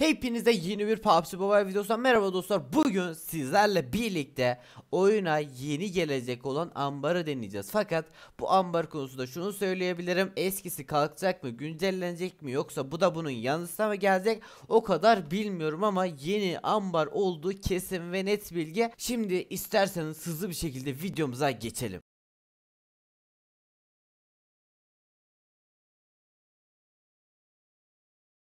Hepinize yeni bir PUBG Mobile videosundan merhaba dostlar. Bugün sizlerle birlikte oyuna yeni gelecek olan ambarı deneyeceğiz. Fakat bu ambar konusunda şunu söyleyebilirim. Eskisi kalkacak mı, güncellenecek mi yoksa bu da bunun yanısına mı gelecek? O kadar bilmiyorum ama yeni ambar olduğu kesin ve net bilgi. Şimdi isterseniz hızlı bir şekilde videomuza geçelim.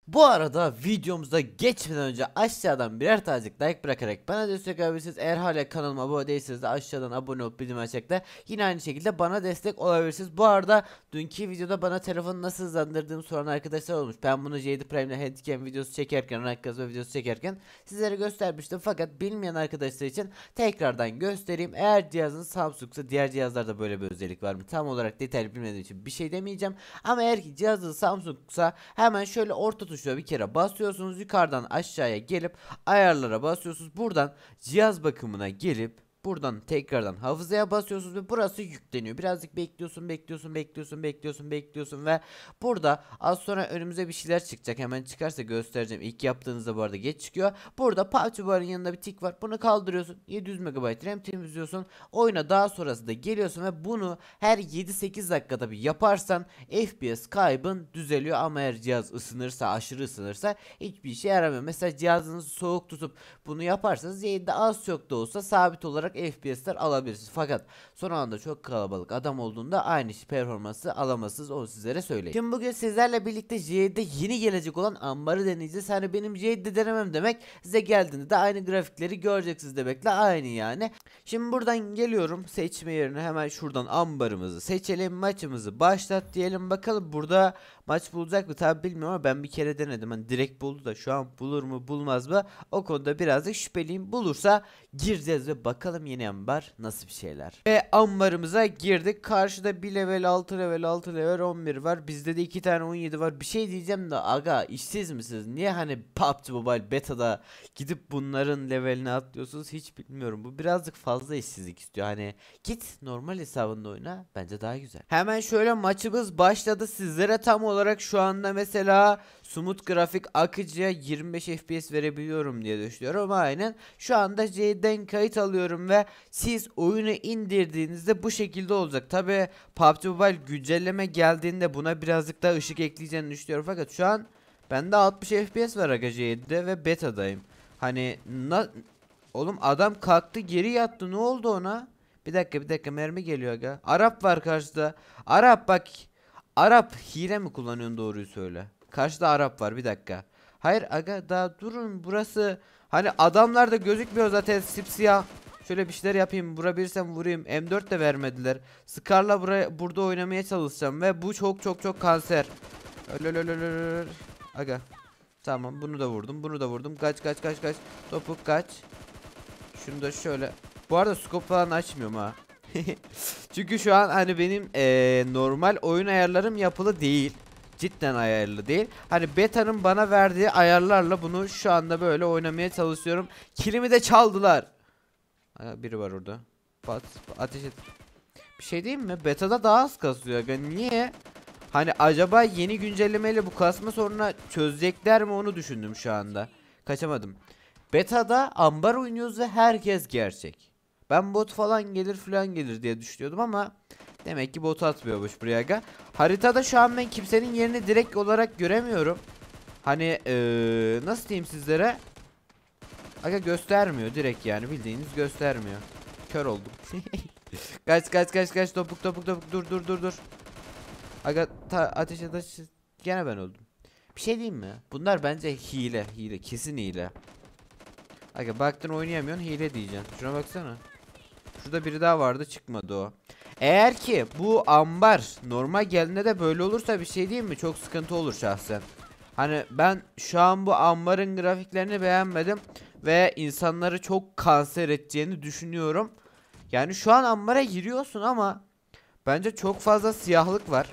Bu arada videomuzda geçmeden önce aşağıdan birer tazecik like bırakarak bana destek olabilirsiniz. Eğer hala kanalıma abone değilseniz de aşağıdan abone olup bildirim açarak yine aynı şekilde bana destek olabilirsiniz. Bu arada dünkü videoda bana telefonu nasıl hızlandırdığımı soran arkadaşlar olmuş. Ben bunu Jade Prime'le Handicam videosu çekerken, rank kazma videosu çekerken sizlere göstermiştim. Fakat bilmeyen arkadaşlar için tekrardan göstereyim. Eğer cihazınız Samsung'sa diğer cihazlarda böyle bir özellik var mı? Tam olarak detaylı bilmediğim için bir şey demeyeceğim. Ama eğer ki cihazınız Samsung'sa hemen şöyle orta tuşuna bir kere basıyorsunuz. Yukarıdan aşağıya gelip ayarlara basıyorsunuz. Buradan cihaz bakımına gelip Buradan tekrardan hafızaya basıyorsunuz ve burası yükleniyor. Birazcık bekliyorsun, bekliyorsun, bekliyorsun, bekliyorsun, bekliyorsun ve burada az sonra önümüze bir şeyler çıkacak. Hemen çıkarsa göstereceğim. İlk yaptığınızda bu arada geç çıkıyor. Burada PUBG Bar'ın yanında bir tik var. Bunu kaldırıyorsun. 700 MB RAM temizliyorsun. Oyuna daha sonrasında geliyorsun ve bunu her 7-8 dakikada bir yaparsan FPS kaybın düzeliyor ama eğer cihaz ısınırsa, aşırı ısınırsa hiçbir işe yaramıyor. Mesela cihazınızı soğuk tutup bunu yaparsanız yayında az çok da olsa sabit olarak olarak FPS'ler alabilirsiniz. Fakat son anda çok kalabalık adam olduğunda aynı performansı alamazsınız onu sizlere söyleyeyim. Şimdi bugün sizlerle birlikte J'de yeni gelecek olan ambarı deneyeceğiz. Hani benim J'de denemem demek size geldiğinde de aynı grafikleri göreceksiniz demekle aynı yani. Şimdi buradan geliyorum seçme yerine hemen şuradan ambarımızı seçelim maçımızı başlat diyelim bakalım burada Maç bulacak mı tabi bilmiyorum ama ben bir kere denedim. Hani direkt buldu da şu an bulur mu bulmaz mı o konuda birazcık şüpheliyim. Bulursa gireceğiz ve bakalım yeni ambar nasıl bir şeyler. Ve ambarımıza girdik. Karşıda 1 level 6 level 6 level 11 var. Bizde de 2 tane 17 var. Bir şey diyeceğim de aga işsiz misiniz? Niye hani PUBG Mobile beta'da gidip bunların levelini atlıyorsunuz hiç bilmiyorum. Bu birazcık fazla işsizlik istiyor. Hani git normal hesabında oyna bence daha güzel. Hemen şöyle maçımız başladı. Sizlere tam olarak olarak şu anda mesela Sumut Grafik Akıcı'ya 25 FPS verebiliyorum diye düşünüyorum. Aynen şu anda Jade'den kayıt alıyorum ve siz oyunu indirdiğinizde bu şekilde olacak. Tabi PUBG Mobile güncelleme geldiğinde buna birazcık daha ışık ekleyeceğini düşünüyorum. Fakat şu an bende 60 FPS var Aga Jade'de ve betadayım. Hani na Oğlum adam kalktı geri yattı ne oldu ona? Bir dakika bir dakika mermi geliyor aga. Arap var karşıda. Arap bak Arap hile mi kullanıyorsun doğruyu söyle. Karşıda Arap var bir dakika. Hayır aga daha durun burası. Hani adamlar da gözükmüyor zaten sipsiyah. Şöyle bir şeyler yapayım. Vurabilirsem vurayım. M4 de vermediler. Scar'la buraya, burada oynamaya çalışacağım. Ve bu çok çok çok kanser. Ölölölölölölöl. Aga. Tamam bunu da vurdum. Bunu da vurdum. Kaç kaç kaç kaç. Topuk kaç. Şunu da şöyle. Bu arada scope falan açmıyorum Çünkü şu an hani benim ee, normal oyun ayarlarım yapılı değil. Cidden ayarlı değil. Hani beta'nın bana verdiği ayarlarla bunu şu anda böyle oynamaya çalışıyorum. Kilimi de çaldılar. Aa, biri var orada. Pat, ateş et. Bir şey diyeyim mi? Beta'da daha az kasıyor. Yani niye? Hani acaba yeni güncellemeyle bu kasma sorununa çözecekler mi onu düşündüm şu anda. Kaçamadım. Beta'da ambar oynuyoruz ve herkes gerçek. Ben bot falan gelir falan gelir diye düşünüyordum ama demek ki bot atmıyormuş buraya aga. Haritada şu an ben kimsenin yerini direkt olarak göremiyorum. Hani ee, nasıl diyeyim sizlere? Aga göstermiyor direkt yani bildiğiniz göstermiyor. Kör oldum. kaç kaç kaç kaç topuk topuk topuk dur dur dur dur. Aga ta ateş ateş gene ben oldum. Bir şey diyeyim mi? Bunlar bence hile hile kesin hile. Aga baktın oynayamıyorsun hile diyeceksin. Şuna baksana. Şurada biri daha vardı çıkmadı o. Eğer ki bu ambar normal geldiğinde de böyle olursa bir şey değil mi? Çok sıkıntı olur şahsen. Hani ben şu an bu ambarın grafiklerini beğenmedim. Ve insanları çok kanser edeceğini düşünüyorum. Yani şu an ambara giriyorsun ama bence çok fazla siyahlık var.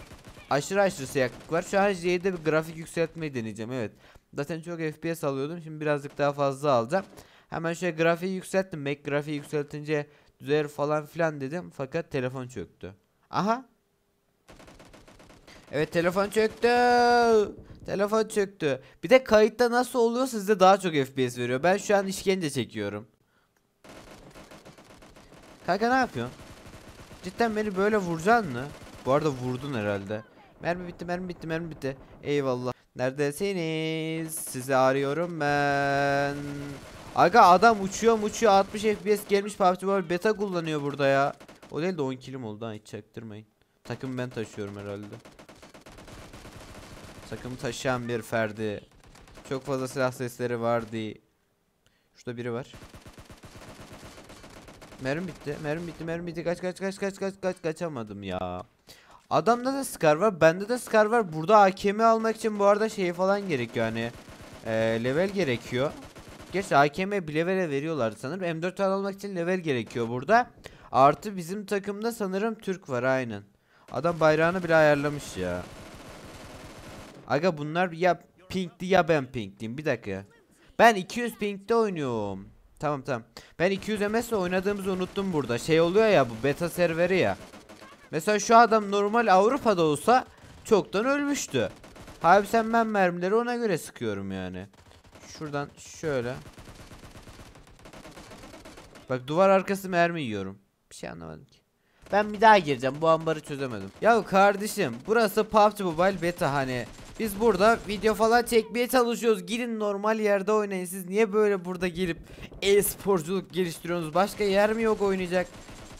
Aşırı aşırı siyahlık var. Şu an J'de bir grafik yükseltmeyi deneyeceğim evet. Zaten çok FPS alıyordum. Şimdi birazcık daha fazla alacağım. Hemen şöyle grafiği yükselttim. Mac grafiği yükseltince düzer falan filan dedim fakat telefon çöktü. Aha. Evet telefon çöktü. Telefon çöktü. Bir de kayıtta nasıl oluyor sizde daha çok FPS veriyor. Ben şu an işkence çekiyorum. Kanka ne yapıyorsun? Cidden beni böyle vuracaksın mı? Bu arada vurdun herhalde. Mermi bitti mermi bitti mermi bitti. Eyvallah. Neredesiniz? Sizi arıyorum ben. Aga adam uçuyor uçuyor 60 FPS gelmiş PUBG Mobile beta kullanıyor burada ya. O değil de 10 kilim oldu ha hiç çaktırmayın. Takım ben taşıyorum herhalde. Takım taşıyan bir Ferdi. Çok fazla silah sesleri vardı. Şurada biri var. Mermi bitti. Mermi bitti. Mermi bitti. Kaç kaç kaç kaç kaç kaç kaçamadım ya. Adamda da scar var. Bende de scar var. Burada AKM almak için bu arada şey falan gerek yani. Ee, level gerekiyor. Gerçi AKM Blever'e veriyorlardı sanırım. M4 almak için level gerekiyor burada. Artı bizim takımda sanırım Türk var aynen. Adam bayrağını bile ayarlamış ya. Aga bunlar ya pinkti ya ben pinkliyim. Bir dakika. Ben 200 pinkte oynuyorum. Tamam tamam. Ben 200 MS'le oynadığımızı unuttum burada. Şey oluyor ya bu beta serveri ya. Mesela şu adam normal Avrupa'da olsa çoktan ölmüştü. Halbuki sen ben mermileri ona göre sıkıyorum yani. Şuradan şöyle. Bak duvar arkası mermi yiyorum. Bir şey anlamadım ki. Ben bir daha gireceğim. Bu ambarı çözemedim. Ya kardeşim burası PUBG Mobile beta hani. Biz burada video falan çekmeye çalışıyoruz. Girin normal yerde oynayın. Siz niye böyle burada gelip e-sporculuk geliştiriyorsunuz? Başka yer mi yok oynayacak?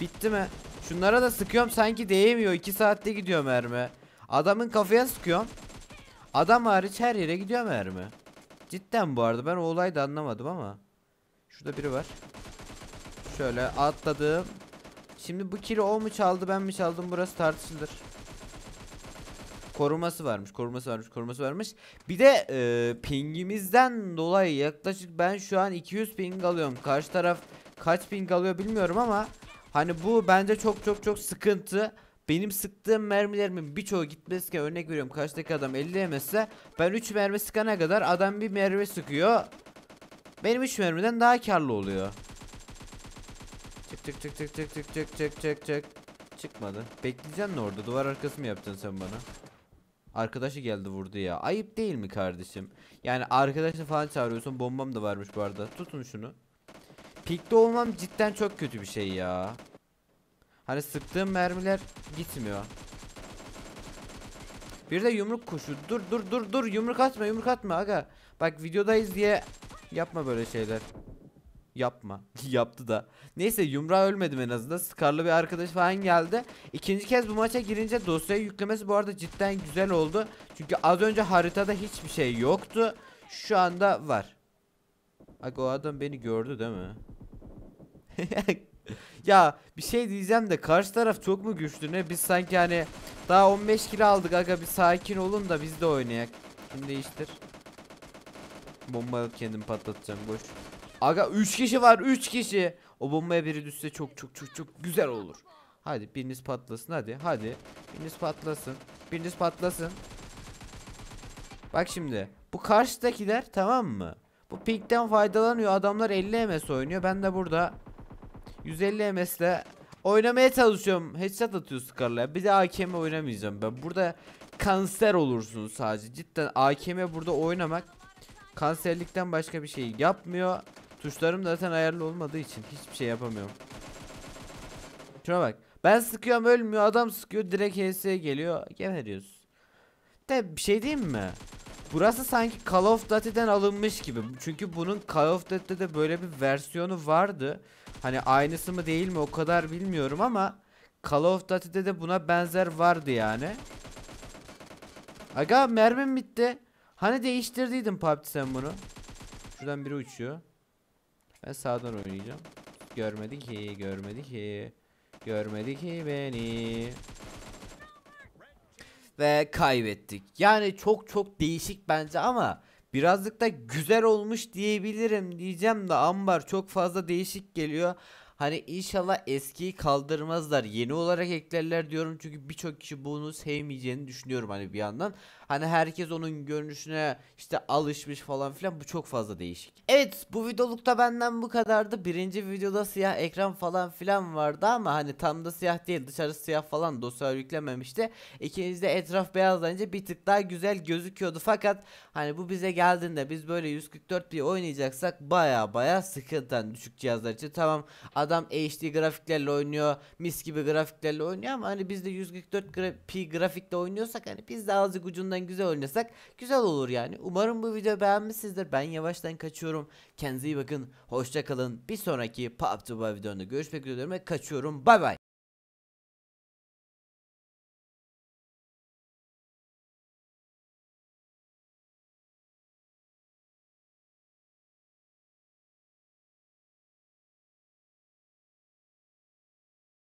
Bitti mi? Şunlara da sıkıyorum sanki değmiyor. 2 saatte gidiyor mermi. Adamın kafaya sıkıyorum. Adam hariç her yere gidiyor mermi. Cidden bu arada ben o olayı da anlamadım ama. Şurada biri var. Şöyle atladım. Şimdi bu kiri o mu çaldı ben mi çaldım burası tartışılır. Koruması varmış koruması varmış koruması varmış. Bir de e, pingimizden dolayı yaklaşık ben şu an 200 ping alıyorum. Karşı taraf kaç ping alıyor bilmiyorum ama. Hani bu bence çok çok çok sıkıntı benim sıktığım mermilerimin birçoğu gitmezken örnek veriyorum karşıdaki adam 50 yemezse ben 3 mermi sıkana kadar adam bir mermi sıkıyor. Benim 3 mermiden daha karlı oluyor. Çık çık çık çık çık çık çık çık çık çık. Çıkmadı. Bekleyeceksin mi orada? Duvar arkası mı yaptın sen bana? Arkadaşı geldi vurdu ya. Ayıp değil mi kardeşim? Yani arkadaşla falan çağırıyorsun. Bombam da varmış bu arada. Tutun şunu. Pikte olmam cidden çok kötü bir şey ya. Hani sıktığım mermiler gitmiyor. Bir de yumruk kuşu. Dur dur dur dur yumruk atma yumruk atma aga. Bak videodayız diye yapma böyle şeyler. Yapma. Yaptı da. Neyse yumruğa ölmedim en azından. Scar'lı bir arkadaş falan geldi. İkinci kez bu maça girince dosyayı yüklemesi bu arada cidden güzel oldu. Çünkü az önce haritada hiçbir şey yoktu. Şu anda var. Aga o adam beni gördü değil mi? ya bir şey diyeceğim de karşı taraf çok mu güçlü ne? Biz sanki hani daha 15 kilo aldık aga bir sakin olun da biz de oynayak. Şimdi değiştir. Bomba kendim kendimi patlatacağım boş. Aga 3 kişi var 3 kişi. O bombaya biri düşse çok çok çok çok güzel olur. Hadi biriniz patlasın hadi hadi. Biriniz patlasın. Biriniz patlasın. Bak şimdi bu karşıdakiler tamam mı? Bu pikten faydalanıyor adamlar 50 ms oynuyor ben de burada 150 MS ile oynamaya çalışıyorum. Headshot atıyor Scar'la. Bir de AKM oynamayacağım ben. Burada kanser olursunuz sadece. Cidden AKM burada oynamak kanserlikten başka bir şey yapmıyor. Tuşlarım zaten ayarlı olmadığı için hiçbir şey yapamıyorum. Şuna bak. Ben sıkıyorum ölmüyor. Adam sıkıyor direkt HS'ye geliyor. Geberiyoruz. De bir şey diyeyim mi? Burası sanki Call of Duty'den alınmış gibi. Çünkü bunun Call of Duty'de de böyle bir versiyonu vardı. Hani aynısı mı değil mi o kadar bilmiyorum ama Call of Duty'de de buna benzer vardı yani. Aga mermim bitti. Hani değiştirdiydin PUBG sen bunu. Şuradan biri uçuyor. Ben sağdan oynayacağım. Görmedi ki, görmedi ki. Görmedi ki beni ve kaybettik. Yani çok çok değişik bence ama birazcık da güzel olmuş diyebilirim diyeceğim de ambar çok fazla değişik geliyor. Hani inşallah eskiyi kaldırmazlar. Yeni olarak eklerler diyorum. Çünkü birçok kişi bunu sevmeyeceğini düşünüyorum hani bir yandan. Hani herkes onun görünüşüne işte alışmış falan filan. Bu çok fazla değişik. Evet bu videolukta benden bu kadardı. Birinci videoda siyah ekran falan filan vardı ama hani tam da siyah değil. Dışarısı siyah falan dosyalar yüklememişti. İkinizde etraf beyazlayınca bir tık daha güzel gözüküyordu. Fakat hani bu bize geldiğinde biz böyle 144 bir oynayacaksak baya baya sıkıntıdan hani düşük cihazlar için. Tamam adam adam HD grafiklerle oynuyor. Mis gibi grafiklerle oynuyor ama hani biz de 144 gra pi grafikle oynuyorsak hani biz de azıcık ucundan güzel oynasak güzel olur yani. Umarım bu video beğenmişsinizdir. Ben yavaştan kaçıyorum. Kendinize iyi bakın. Hoşça kalın. Bir sonraki PUBG videonda görüşmek üzere ve kaçıyorum. Bay bay.